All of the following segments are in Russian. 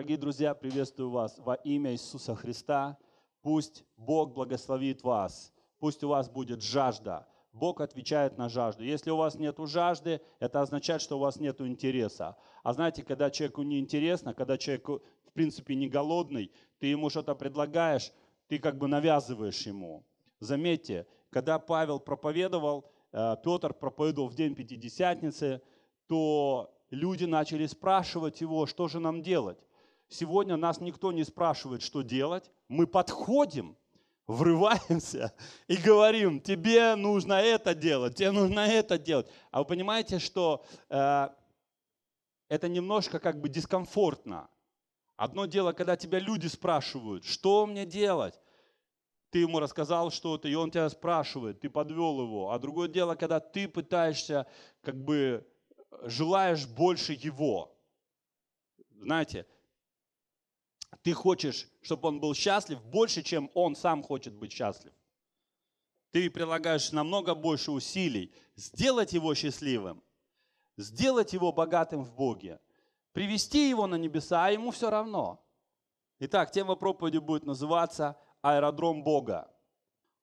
Дорогие друзья, приветствую вас во имя Иисуса Христа. Пусть Бог благословит вас. Пусть у вас будет жажда. Бог отвечает на жажду. Если у вас нет жажды, это означает, что у вас нет интереса. А знаете, когда человеку неинтересно, когда человек, в принципе, не голодный, ты ему что-то предлагаешь, ты как бы навязываешь ему. Заметьте, когда Павел проповедовал, э, Петр проповедовал в день Пятидесятницы, то люди начали спрашивать его, что же нам делать. Сегодня нас никто не спрашивает, что делать. Мы подходим, врываемся и говорим, тебе нужно это делать, тебе нужно это делать. А вы понимаете, что э, это немножко как бы дискомфортно. Одно дело, когда тебя люди спрашивают, что мне делать? Ты ему рассказал что-то, и он тебя спрашивает, ты подвел его. А другое дело, когда ты пытаешься, как бы, желаешь больше его. Знаете, ты хочешь, чтобы он был счастлив больше, чем он сам хочет быть счастлив. Ты прилагаешь намного больше усилий сделать его счастливым, сделать его богатым в Боге, привести его на небеса, а ему все равно. Итак, тема проповеди будет называться «Аэродром Бога».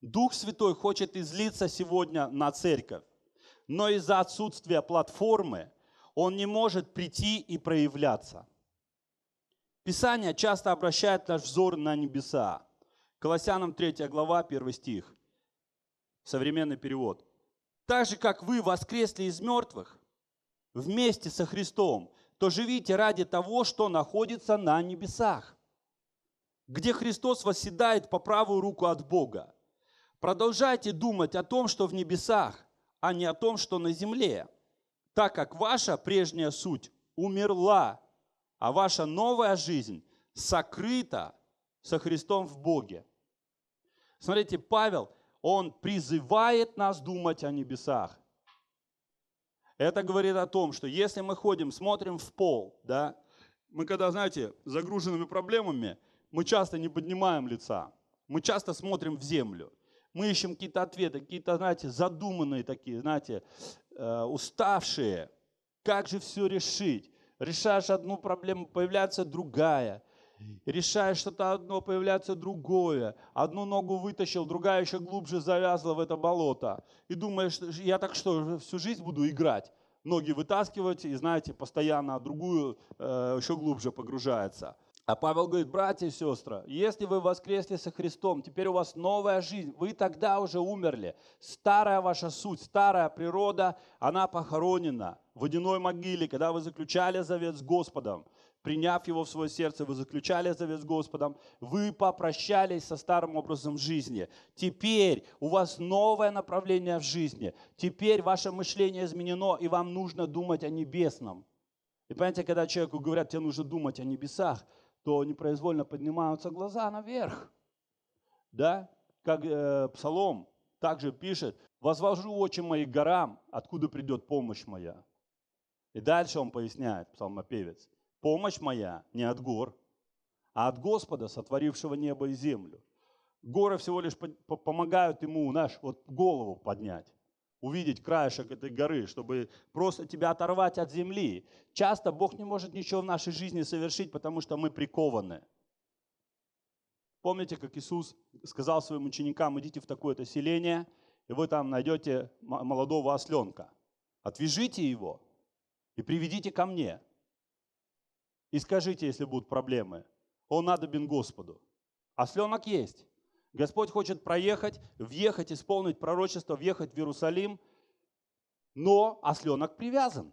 Дух Святой хочет излиться сегодня на церковь, но из-за отсутствия платформы он не может прийти и проявляться – Писание часто обращает наш взор на небеса. Колоссянам 3 глава, 1 стих. Современный перевод. Так же, как вы воскресли из мертвых, вместе со Христом, то живите ради того, что находится на небесах, где Христос восседает по правую руку от Бога. Продолжайте думать о том, что в небесах, а не о том, что на земле, так как ваша прежняя суть умерла а ваша новая жизнь сокрыта со Христом в Боге. Смотрите, Павел, он призывает нас думать о небесах. Это говорит о том, что если мы ходим, смотрим в пол, да, мы когда, знаете, загруженными проблемами, мы часто не поднимаем лица, мы часто смотрим в землю, мы ищем какие-то ответы, какие-то, знаете, задуманные такие, знаете, э, уставшие, как же все решить, Решаешь одну проблему, появляется другая. Решаешь что-то одно, появляется другое. Одну ногу вытащил, другая еще глубже завязла в это болото. И думаешь, я так что, всю жизнь буду играть? Ноги вытаскивать и, знаете, постоянно а другую э, еще глубже погружается. А Павел говорит, братья и сестры, если вы воскресли со Христом, теперь у вас новая жизнь, вы тогда уже умерли. Старая ваша суть, старая природа, она похоронена в водяной могиле, когда вы заключали завет с Господом. Приняв его в свое сердце, вы заключали завет с Господом, вы попрощались со старым образом жизни. Теперь у вас новое направление в жизни. Теперь ваше мышление изменено, и вам нужно думать о небесном. И понимаете, когда человеку говорят, тебе нужно думать о небесах, то непроизвольно поднимаются глаза наверх. Да? Как э, Псалом также пишет, «Возвожу очи мои к горам, откуда придет помощь моя». И дальше он поясняет, псалмопевец, «Помощь моя не от гор, а от Господа, сотворившего небо и землю». Горы всего лишь помогают ему, наш, вот голову поднять увидеть краешек этой горы, чтобы просто тебя оторвать от земли. Часто Бог не может ничего в нашей жизни совершить, потому что мы прикованы. Помните, как Иисус сказал своим ученикам, идите в такое-то селение, и вы там найдете молодого осленка. Отвяжите его и приведите ко мне. И скажите, если будут проблемы, он надобен Господу. Осленок есть. Господь хочет проехать, въехать, исполнить пророчество, въехать в Иерусалим, но осленок привязан.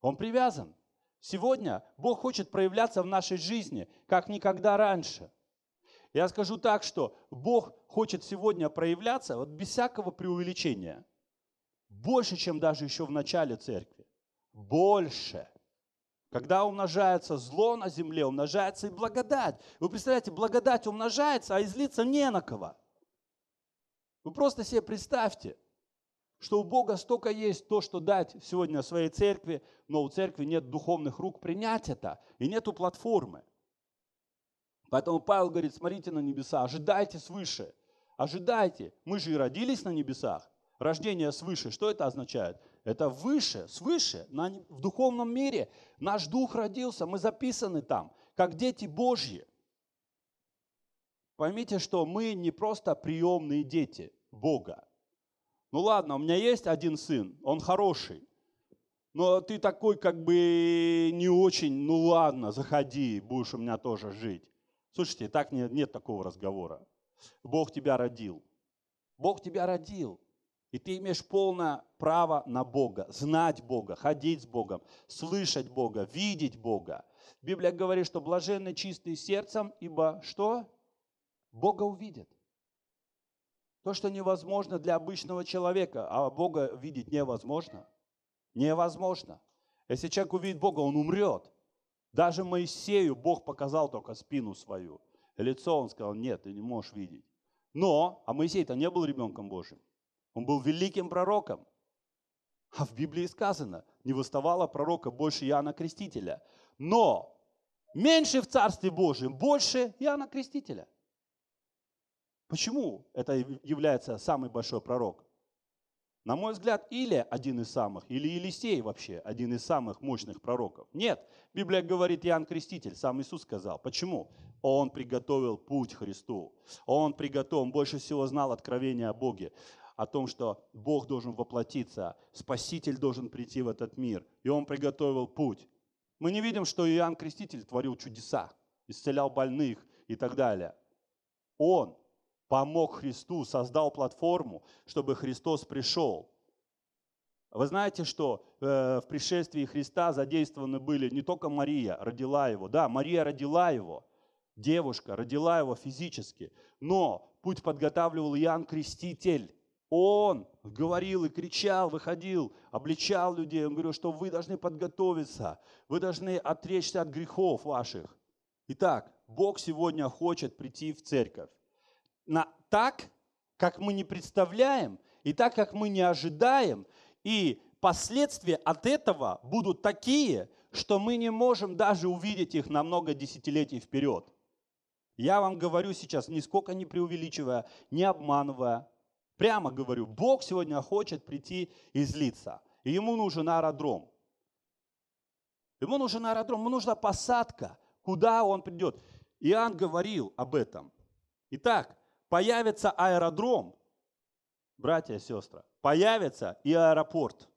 Он привязан. Сегодня Бог хочет проявляться в нашей жизни, как никогда раньше. Я скажу так, что Бог хочет сегодня проявляться вот без всякого преувеличения. Больше, чем даже еще в начале церкви. Больше – когда умножается зло на земле, умножается и благодать. Вы представляете, благодать умножается, а излиться не на кого. Вы просто себе представьте, что у Бога столько есть то, что дать сегодня своей церкви, но у церкви нет духовных рук принять это, и нету платформы. Поэтому Павел говорит, смотрите на небеса, ожидайте свыше, ожидайте. Мы же и родились на небесах. Рождение свыше, что это означает? Это выше, свыше, в духовном мире. Наш дух родился, мы записаны там, как дети Божьи. Поймите, что мы не просто приемные дети Бога. Ну ладно, у меня есть один сын, он хороший. Но ты такой как бы не очень, ну ладно, заходи, будешь у меня тоже жить. Слушайте, так нет, нет такого разговора. Бог тебя родил. Бог тебя родил. И ты имеешь полное право на Бога, знать Бога, ходить с Богом, слышать Бога, видеть Бога. Библия говорит, что блаженны чистые сердцем, ибо что? Бога увидят. То, что невозможно для обычного человека, а Бога видеть невозможно. Невозможно. Если человек увидит Бога, он умрет. Даже Моисею Бог показал только спину свою. Лицо он сказал, нет, ты не можешь видеть. Но, а Моисей-то не был ребенком Божьим. Он был великим пророком. А в Библии сказано, не выставало пророка больше Иоанна Крестителя. Но меньше в Царстве Божьем, больше Иоанна Крестителя. Почему это является самый большой пророк? На мой взгляд, или один из самых, или Елисей вообще один из самых мощных пророков. Нет, Библия говорит Иоанн Креститель, сам Иисус сказал. Почему? Он приготовил путь Христу. Он приготовил, он больше всего знал откровение о Боге о том, что Бог должен воплотиться, Спаситель должен прийти в этот мир, и Он приготовил путь. Мы не видим, что Иоанн Креститель творил чудеса, исцелял больных и так далее. Он помог Христу, создал платформу, чтобы Христос пришел. Вы знаете, что э, в пришествии Христа задействованы были не только Мария, родила его, да, Мария родила его, девушка родила его физически, но путь подготавливал Иоанн Креститель. Он говорил и кричал, выходил, обличал людей. Он говорил, что вы должны подготовиться, вы должны отречься от грехов ваших. Итак, Бог сегодня хочет прийти в церковь. На, так, как мы не представляем, и так, как мы не ожидаем, и последствия от этого будут такие, что мы не можем даже увидеть их на много десятилетий вперед. Я вам говорю сейчас, нисколько не преувеличивая, не обманывая, Прямо говорю, Бог сегодня хочет прийти и злиться. И ему нужен аэродром. Ему нужен аэродром, ему нужна посадка, куда он придет. Иоанн говорил об этом. Итак, появится аэродром, братья и сестры, появится и аэропорт.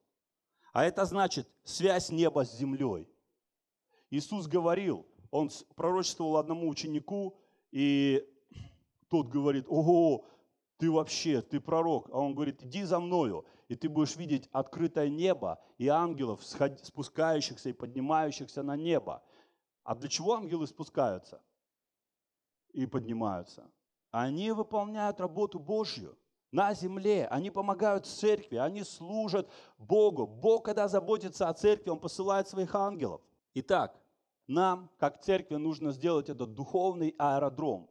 А это значит связь неба с землей. Иисус говорил, он пророчествовал одному ученику, и тот говорит, ого, ты вообще, ты пророк. А он говорит, иди за мною, и ты будешь видеть открытое небо и ангелов, спускающихся и поднимающихся на небо. А для чего ангелы спускаются и поднимаются? Они выполняют работу Божью на земле, они помогают церкви, они служат Богу. Бог, когда заботится о церкви, Он посылает своих ангелов. Итак, нам, как церкви, нужно сделать этот духовный аэродром.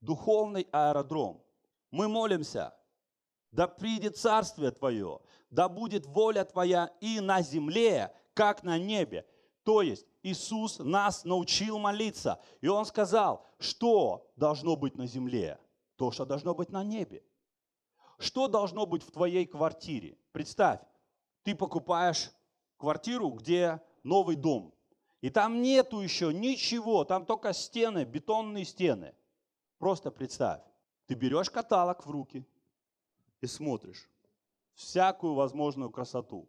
Духовный аэродром. Мы молимся, да придет Царствие Твое, да будет воля Твоя и на земле, как на небе. То есть Иисус нас научил молиться, и Он сказал, что должно быть на земле, то, что должно быть на небе. Что должно быть в твоей квартире? Представь, ты покупаешь квартиру, где новый дом, и там нету еще ничего, там только стены, бетонные стены. Просто представь. Ты берешь каталог в руки и смотришь всякую возможную красоту.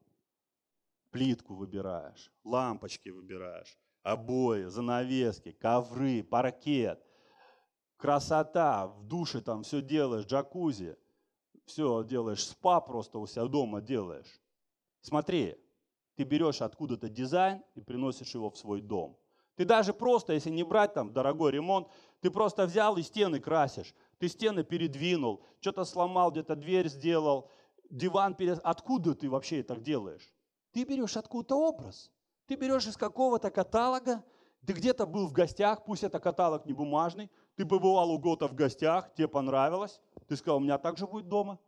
Плитку выбираешь, лампочки выбираешь, обои, занавески, ковры, паркет. Красота, в душе там все делаешь, джакузи. Все делаешь, спа просто у себя дома делаешь. Смотри, ты берешь откуда-то дизайн и приносишь его в свой дом. Ты даже просто, если не брать там дорогой ремонт, ты просто взял и стены красишь. Ты стены передвинул, что-то сломал, где-то дверь сделал, диван перед... Откуда ты вообще так делаешь? Ты берешь откуда-то образ. Ты берешь из какого-то каталога, ты где-то был в гостях, пусть это каталог не бумажный, ты побывал у Гота в гостях, тебе понравилось, ты сказал, у меня так же будет дома.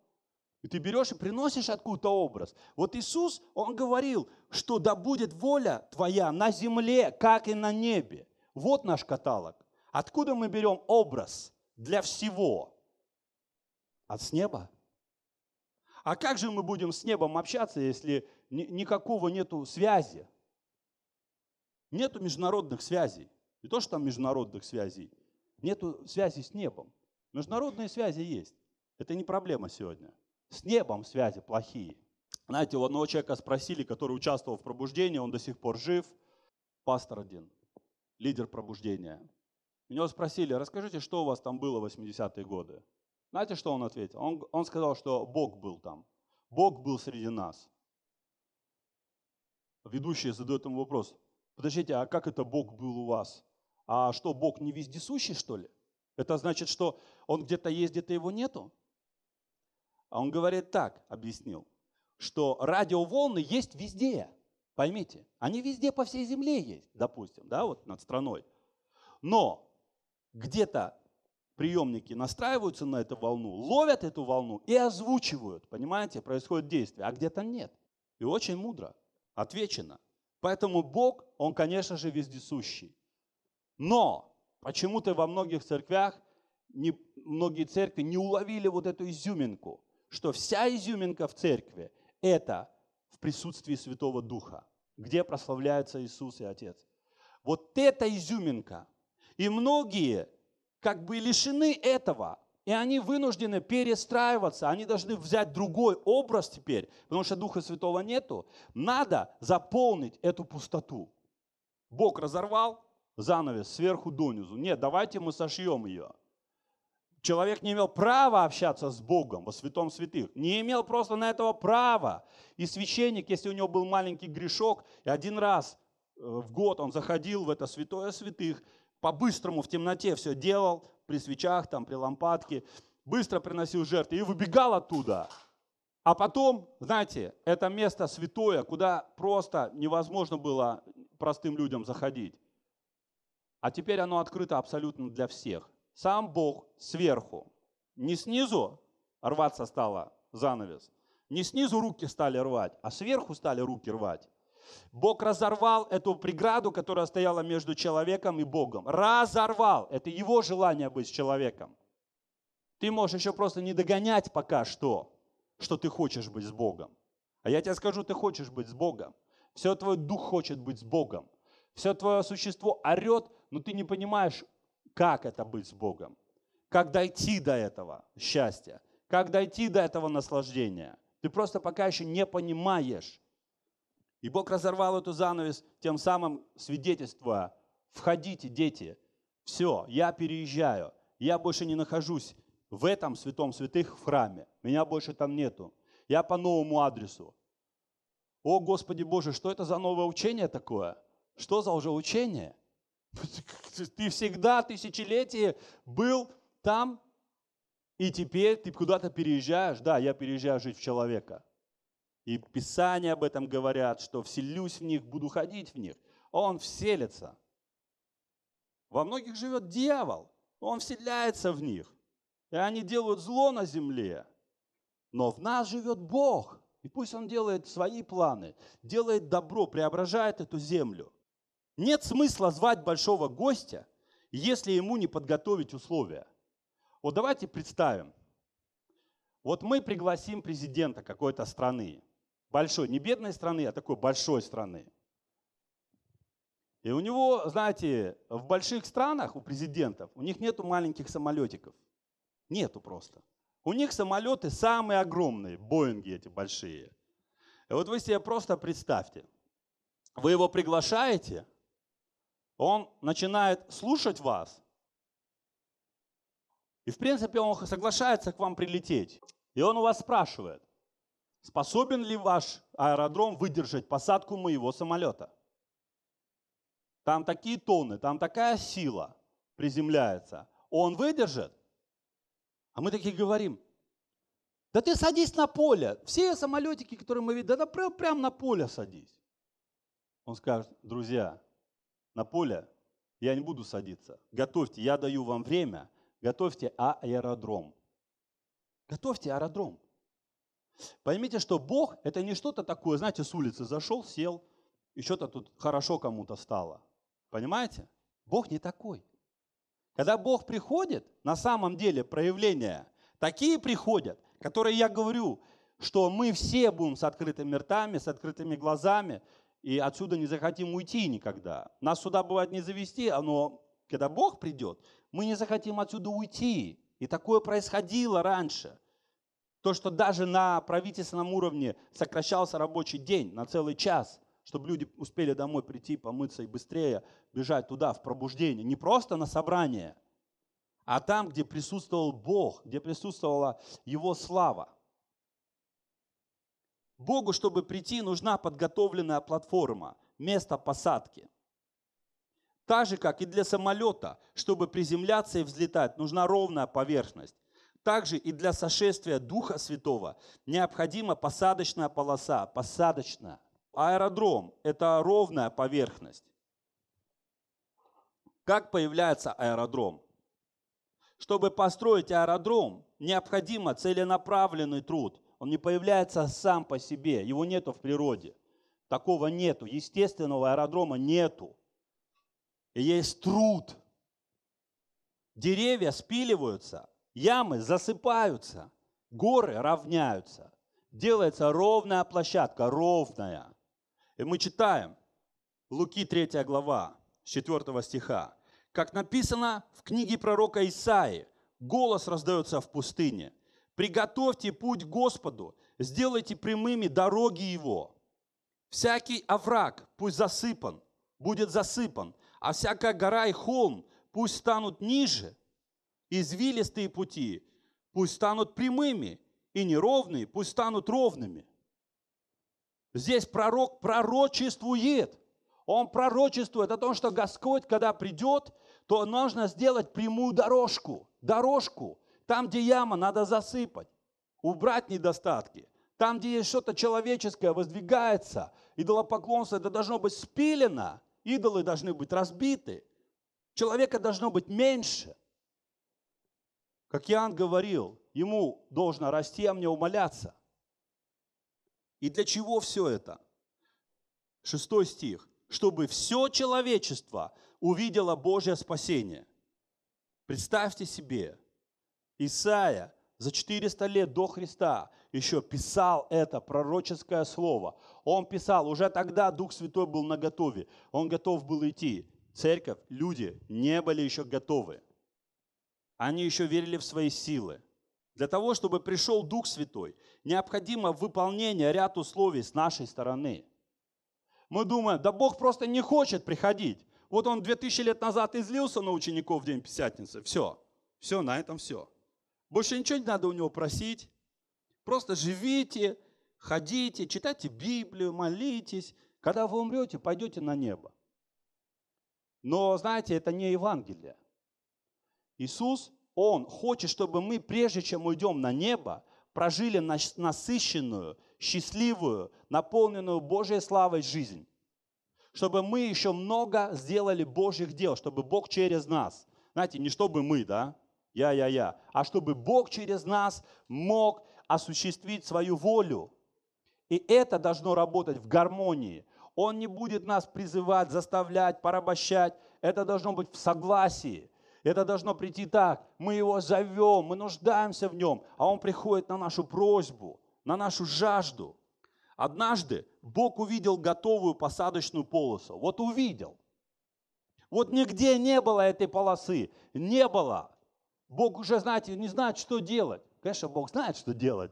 И ты берешь и приносишь откуда-то образ. Вот Иисус, Он говорил, что да будет воля твоя на земле, как и на небе. Вот наш каталог. Откуда мы берем образ? для всего. От с неба? А как же мы будем с небом общаться, если ни, никакого нету связи? Нету международных связей. Не то, что там международных связей. Нету связи с небом. Международные связи есть. Это не проблема сегодня. С небом связи плохие. Знаете, у одного человека спросили, который участвовал в пробуждении, он до сих пор жив, пастор один, лидер пробуждения. У него спросили, расскажите, что у вас там было в 80-е годы. Знаете, что он ответил? Он, он сказал, что Бог был там. Бог был среди нас. Ведущий задают ему вопрос. Подождите, а как это Бог был у вас? А что, Бог не вездесущий, что ли? Это значит, что он где-то есть, где-то его нету? А он говорит так, объяснил, что радиоволны есть везде. Поймите, они везде по всей земле есть, допустим, да, вот над страной. Но где-то приемники настраиваются на эту волну, ловят эту волну и озвучивают. Понимаете, происходит действие, а где-то нет. И очень мудро отвечено. Поэтому Бог, Он, конечно же, вездесущий. Но почему-то во многих церквях, не, многие церкви не уловили вот эту изюминку, что вся изюминка в церкви – это в присутствии Святого Духа, где прославляется Иисус и Отец. Вот эта изюминка – и многие как бы лишены этого. И они вынуждены перестраиваться, они должны взять другой образ теперь, потому что Духа Святого нету. Надо заполнить эту пустоту. Бог разорвал занавес сверху донизу. Нет, давайте мы сошьем ее. Человек не имел права общаться с Богом во святом святых. Не имел просто на этого права. И священник, если у него был маленький грешок, и один раз э, в год он заходил в это святое святых, по-быстрому в темноте все делал, при свечах, там, при лампадке, быстро приносил жертвы и выбегал оттуда. А потом, знаете, это место святое, куда просто невозможно было простым людям заходить. А теперь оно открыто абсолютно для всех. Сам Бог сверху. Не снизу рваться стало занавес, не снизу руки стали рвать, а сверху стали руки рвать. Бог разорвал эту преграду, которая стояла между человеком и Богом. Разорвал. Это его желание быть с человеком. Ты можешь еще просто не догонять пока что, что ты хочешь быть с Богом. А я тебе скажу, ты хочешь быть с Богом. Все твой дух хочет быть с Богом. Все твое существо орет, но ты не понимаешь, как это быть с Богом. Как дойти до этого счастья. Как дойти до этого наслаждения. Ты просто пока еще не понимаешь. И Бог разорвал эту занавес, тем самым свидетельствуя, входите, дети, все, я переезжаю, я больше не нахожусь в этом святом святых в храме, меня больше там нету, я по новому адресу. О, Господи Боже, что это за новое учение такое? Что за уже учение? Ты всегда тысячелетие был там, и теперь ты куда-то переезжаешь. Да, я переезжаю жить в человека – и Писания об этом говорят, что вселюсь в них, буду ходить в них. Он вселится. Во многих живет дьявол. Он вселяется в них. И они делают зло на земле. Но в нас живет Бог. И пусть Он делает свои планы, делает добро, преображает эту землю. Нет смысла звать большого гостя, если ему не подготовить условия. Вот давайте представим. Вот мы пригласим президента какой-то страны большой, не бедной страны, а такой большой страны. И у него, знаете, в больших странах, у президентов, у них нету маленьких самолетиков. Нету просто. У них самолеты самые огромные, Боинги эти большие. И вот вы себе просто представьте, вы его приглашаете, он начинает слушать вас, и в принципе он соглашается к вам прилететь. И он у вас спрашивает, Способен ли ваш аэродром выдержать посадку моего самолета? Там такие тонны, там такая сила приземляется. Он выдержит? А мы такие говорим, да ты садись на поле. Все самолетики, которые мы видим, да, да прям, прям на поле садись. Он скажет, друзья, на поле я не буду садиться. Готовьте, я даю вам время, готовьте аэродром. Готовьте аэродром. Поймите, что Бог – это не что-то такое, знаете, с улицы зашел, сел, и что-то тут хорошо кому-то стало. Понимаете? Бог не такой. Когда Бог приходит, на самом деле проявления такие приходят, которые я говорю, что мы все будем с открытыми ртами, с открытыми глазами, и отсюда не захотим уйти никогда. Нас сюда бывает не завести, но когда Бог придет, мы не захотим отсюда уйти. И такое происходило раньше – то, что даже на правительственном уровне сокращался рабочий день на целый час, чтобы люди успели домой прийти, помыться и быстрее бежать туда, в пробуждение. Не просто на собрание, а там, где присутствовал Бог, где присутствовала Его слава. Богу, чтобы прийти, нужна подготовленная платформа, место посадки. Так же, как и для самолета, чтобы приземляться и взлетать, нужна ровная поверхность. Также и для сошествия Духа Святого необходима посадочная полоса, посадочная. Аэродром – это ровная поверхность. Как появляется аэродром? Чтобы построить аэродром, необходимо целенаправленный труд. Он не появляется сам по себе, его нету в природе. Такого нету, естественного аэродрома нету. И есть труд. Деревья спиливаются, Ямы засыпаются, горы равняются. Делается ровная площадка, ровная. И мы читаем Луки 3 глава, 4 стиха. Как написано в книге пророка Исаи, голос раздается в пустыне. «Приготовьте путь Господу, сделайте прямыми дороги Его. Всякий овраг пусть засыпан, будет засыпан, а всякая гора и холм пусть станут ниже, Извилистые пути пусть станут прямыми, и неровные пусть станут ровными. Здесь пророк пророчествует. Он пророчествует о том, что Господь, когда придет, то нужно сделать прямую дорожку. Дорожку. Там, где яма, надо засыпать. Убрать недостатки. Там, где есть что-то человеческое, воздвигается. Идолопоклонство, это должно быть спилено. Идолы должны быть разбиты. Человека должно быть меньше. Как Иоанн говорил, ему должно расти, а мне умоляться. И для чего все это? Шестой стих. Чтобы все человечество увидело Божье спасение. Представьте себе, Исаия за 400 лет до Христа еще писал это пророческое слово. Он писал, уже тогда Дух Святой был наготове. Он готов был идти. Церковь, люди не были еще готовы. Они еще верили в свои силы. Для того, чтобы пришел Дух Святой, необходимо выполнение ряд условий с нашей стороны. Мы думаем, да Бог просто не хочет приходить. Вот он 2000 лет назад излился на учеников в День Пятидесятницы. Все, все, на этом все. Больше ничего не надо у него просить. Просто живите, ходите, читайте Библию, молитесь. Когда вы умрете, пойдете на небо. Но, знаете, это не Евангелие. Иисус, Он хочет, чтобы мы, прежде чем уйдем на небо, прожили насыщенную, счастливую, наполненную Божьей славой жизнь. Чтобы мы еще много сделали Божьих дел, чтобы Бог через нас, знаете, не чтобы мы, да, я, я, я, а чтобы Бог через нас мог осуществить свою волю. И это должно работать в гармонии. Он не будет нас призывать, заставлять, порабощать. Это должно быть в согласии. Это должно прийти так. Мы его зовем, мы нуждаемся в нем, а он приходит на нашу просьбу, на нашу жажду. Однажды Бог увидел готовую посадочную полосу. Вот увидел. Вот нигде не было этой полосы. Не было. Бог уже, знаете, не знает, что делать. Конечно, Бог знает, что делать.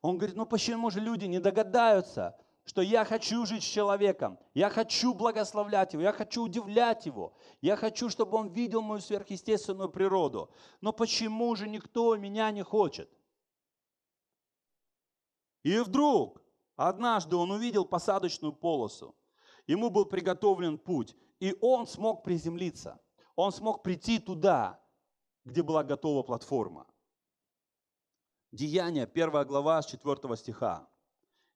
Он говорит, ну почему же люди не догадаются? что я хочу жить с человеком, я хочу благословлять его, я хочу удивлять его, я хочу, чтобы он видел мою сверхъестественную природу. Но почему же никто меня не хочет? И вдруг однажды он увидел посадочную полосу. Ему был приготовлен путь, и он смог приземлиться. Он смог прийти туда, где была готова платформа. Деяние, первая глава, с 4 стиха.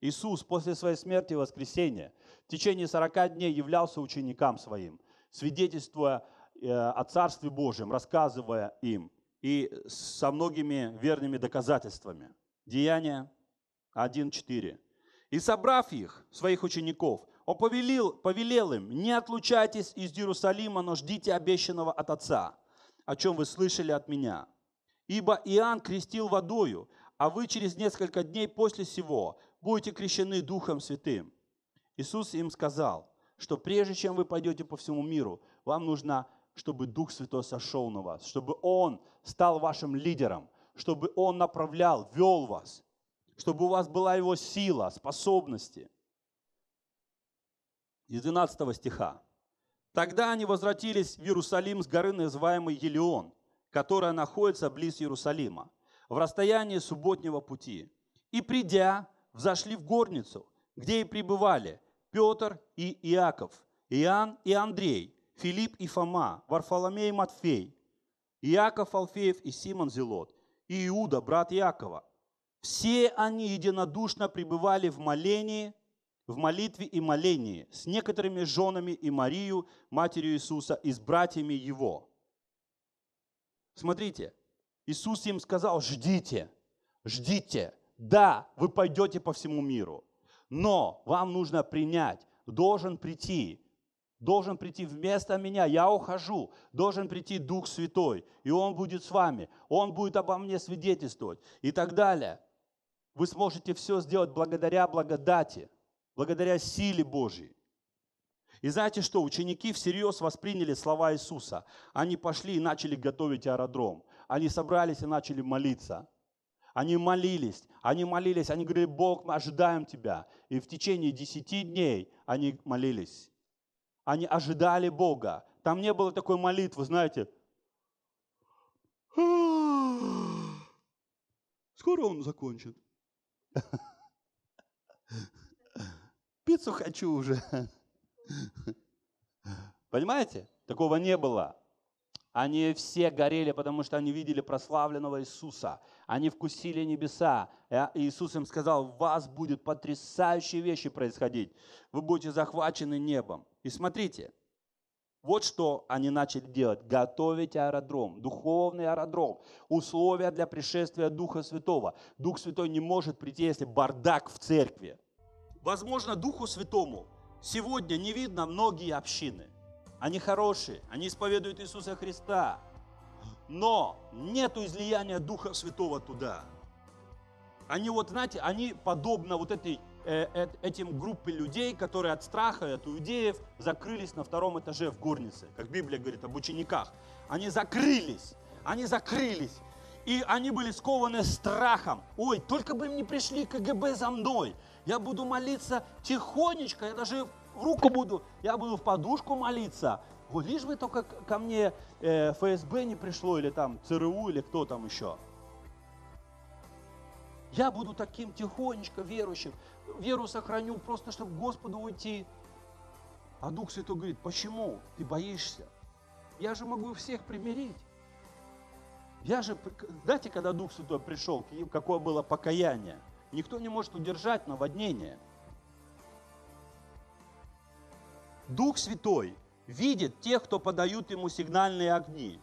Иисус после своей смерти и воскресения в течение 40 дней являлся ученикам своим, свидетельствуя э, о Царстве Божьем, рассказывая им и со многими верными доказательствами. Деяния 1.4. «И собрав их, своих учеников, он повелел, повелел им, не отлучайтесь из Иерусалима, но ждите обещанного от Отца, о чем вы слышали от меня. Ибо Иоанн крестил водою, а вы через несколько дней после сего будете крещены Духом Святым. Иисус им сказал, что прежде чем вы пойдете по всему миру, вам нужно, чтобы Дух Святой сошел на вас, чтобы Он стал вашим лидером, чтобы Он направлял, вел вас, чтобы у вас была Его сила, способности. Из 12 стиха. Тогда они возвратились в Иерусалим с горы, называемой Елеон, которая находится близ Иерусалима, в расстоянии субботнего пути. И придя, взошли в горницу, где и пребывали Петр и Иаков, Иоанн и Андрей, Филипп и Фома, Варфоломей и Матфей, Иаков Алфеев и Симон Зелот, и Иуда, брат Иакова. Все они единодушно пребывали в молении, в молитве и молении с некоторыми женами и Марию, матерью Иисуса, и с братьями Его. Смотрите, Иисус им сказал, ждите, ждите, да, вы пойдете по всему миру, но вам нужно принять, должен прийти, должен прийти вместо меня, я ухожу, должен прийти Дух Святой, и Он будет с вами, Он будет обо мне свидетельствовать и так далее. Вы сможете все сделать благодаря благодати, благодаря силе Божьей. И знаете что, ученики всерьез восприняли слова Иисуса. Они пошли и начали готовить аэродром. Они собрались и начали молиться. Они молились, они молились, они говорили, Бог, мы ожидаем Тебя. И в течение 10 дней они молились. Они ожидали Бога. Там не было такой молитвы, знаете, скоро он закончит. Пиццу хочу уже. Понимаете? Такого не было. Они все горели, потому что они видели прославленного Иисуса. Они вкусили небеса. И э, Иисус им сказал, у вас будет потрясающие вещи происходить. Вы будете захвачены небом. И смотрите, вот что они начали делать. Готовить аэродром, духовный аэродром, условия для пришествия Духа Святого. Дух Святой не может прийти, если бардак в церкви. Возможно, Духу Святому сегодня не видно многие общины – они хорошие, они исповедуют Иисуса Христа. Но нету излияния Духа Святого туда. Они вот, знаете, они подобно вот этой, э, э, этим группе людей, которые от страха, от иудеев закрылись на втором этаже в горнице, как Библия говорит об учениках. Они закрылись, они закрылись. И они были скованы страхом. Ой, только бы им не пришли КГБ за мной. Я буду молиться тихонечко, я даже руку буду, я буду в подушку молиться. Вот лишь бы только ко мне э, ФСБ не пришло, или там ЦРУ, или кто там еще. Я буду таким тихонечко верующим, веру сохраню, просто чтобы к Господу уйти. А Дух Святой говорит, почему ты боишься? Я же могу всех примирить. Я же, знаете, когда Дух Святой пришел, какое было покаяние? Никто не может удержать наводнение – Дух Святой видит тех, кто подают ему сигнальные огни.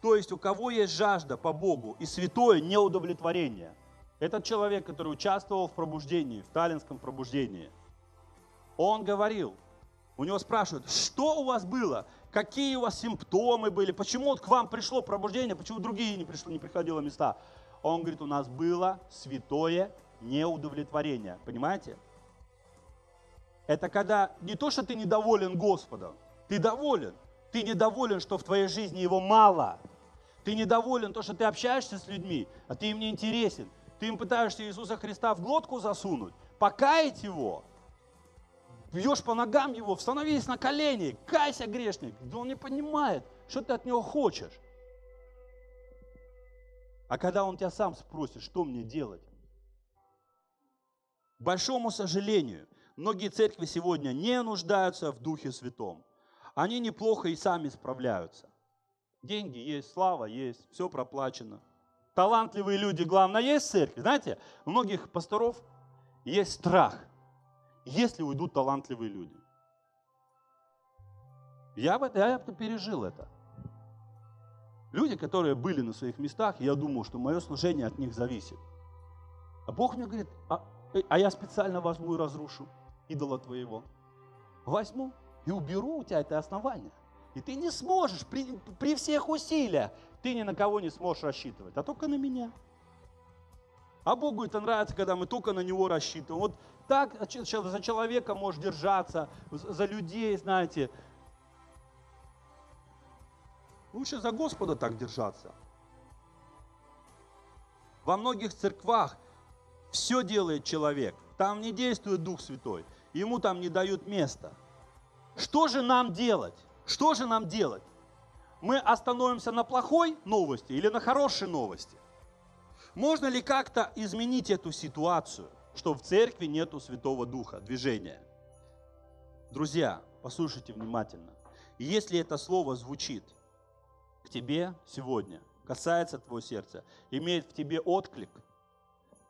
То есть у кого есть жажда по Богу и святое неудовлетворение. Этот человек, который участвовал в пробуждении, в таллинском пробуждении, он говорил, у него спрашивают, что у вас было, какие у вас симптомы были, почему вот к вам пришло пробуждение, почему другие не, пришло, не приходило места. Он говорит, у нас было святое неудовлетворение. Понимаете? Это когда не то, что ты недоволен Господом, ты доволен. Ты недоволен, что в твоей жизни его мало. Ты недоволен то, что ты общаешься с людьми, а ты им не интересен. Ты им пытаешься Иисуса Христа в глотку засунуть, покаять его. Бьешь по ногам его, становись на колени, кайся, грешник. Да он не понимает, что ты от него хочешь. А когда он тебя сам спросит, что мне делать? К большому сожалению – Многие церкви сегодня не нуждаются в Духе Святом. Они неплохо и сами справляются. Деньги есть, слава есть, все проплачено. Талантливые люди, главное, есть в церкви. Знаете, у многих пасторов есть страх, если уйдут талантливые люди. Я, бы, я бы пережил это. Люди, которые были на своих местах, я думал, что мое служение от них зависит. А Бог мне говорит, а, э, а я специально вас и разрушу идола твоего. Возьму и уберу у тебя это основание. И ты не сможешь, при, при всех усилиях, ты ни на кого не сможешь рассчитывать, а только на меня. А Богу это нравится, когда мы только на Него рассчитываем. Вот так за человека можешь держаться, за людей, знаете. Лучше за Господа так держаться. Во многих церквах все делает человек. Там не действует Дух Святой ему там не дают места. Что же нам делать? Что же нам делать? Мы остановимся на плохой новости или на хорошей новости? Можно ли как-то изменить эту ситуацию, что в церкви нету Святого Духа, движения? Друзья, послушайте внимательно. Если это слово звучит к тебе сегодня, касается твоего сердца, имеет в тебе отклик –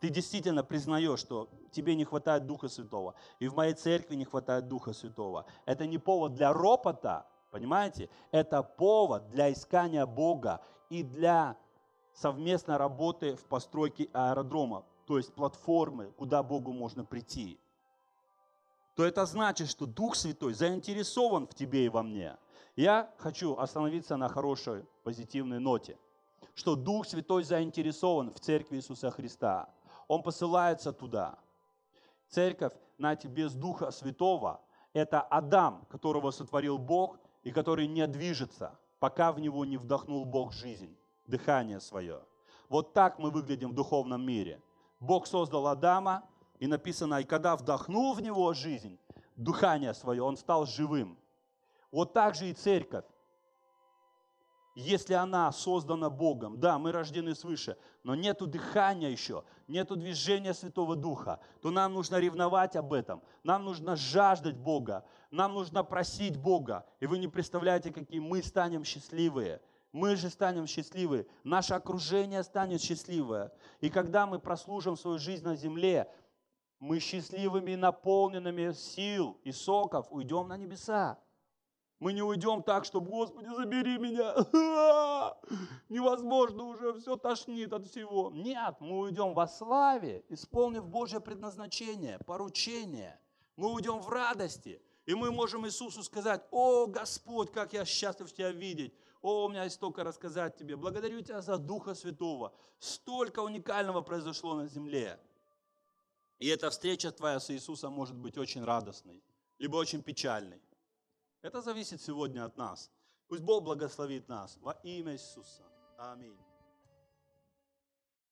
ты действительно признаешь, что тебе не хватает Духа Святого. И в моей церкви не хватает Духа Святого. Это не повод для ропота, понимаете? Это повод для искания Бога и для совместной работы в постройке аэродрома, то есть платформы, куда Богу можно прийти то это значит, что Дух Святой заинтересован в тебе и во мне. Я хочу остановиться на хорошей, позитивной ноте, что Дух Святой заинтересован в Церкви Иисуса Христа он посылается туда. Церковь, знаете, без Духа Святого – это Адам, которого сотворил Бог и который не движется, пока в него не вдохнул Бог жизнь, дыхание свое. Вот так мы выглядим в духовном мире. Бог создал Адама, и написано, и когда вдохнул в него жизнь, дыхание свое, он стал живым. Вот так же и церковь если она создана Богом, да, мы рождены свыше, но нету дыхания еще, нету движения Святого Духа, то нам нужно ревновать об этом, нам нужно жаждать Бога, нам нужно просить Бога. И вы не представляете, какие мы станем счастливые. Мы же станем счастливы, наше окружение станет счастливое. И когда мы прослужим свою жизнь на земле, мы счастливыми, наполненными сил и соков уйдем на небеса. Мы не уйдем так, чтобы Господи, забери меня. Невозможно уже, все тошнит от всего. Нет, мы уйдем во славе, исполнив Божье предназначение, поручение. Мы уйдем в радости. И мы можем Иисусу сказать, о, Господь, как я счастлив Тебя видеть. О, у меня есть столько рассказать Тебе. Благодарю Тебя за Духа Святого. Столько уникального произошло на земле. И эта встреча Твоя с Иисусом может быть очень радостной, либо очень печальной. Это зависит сегодня от нас. Пусть Бог благословит нас во имя Иисуса. Аминь.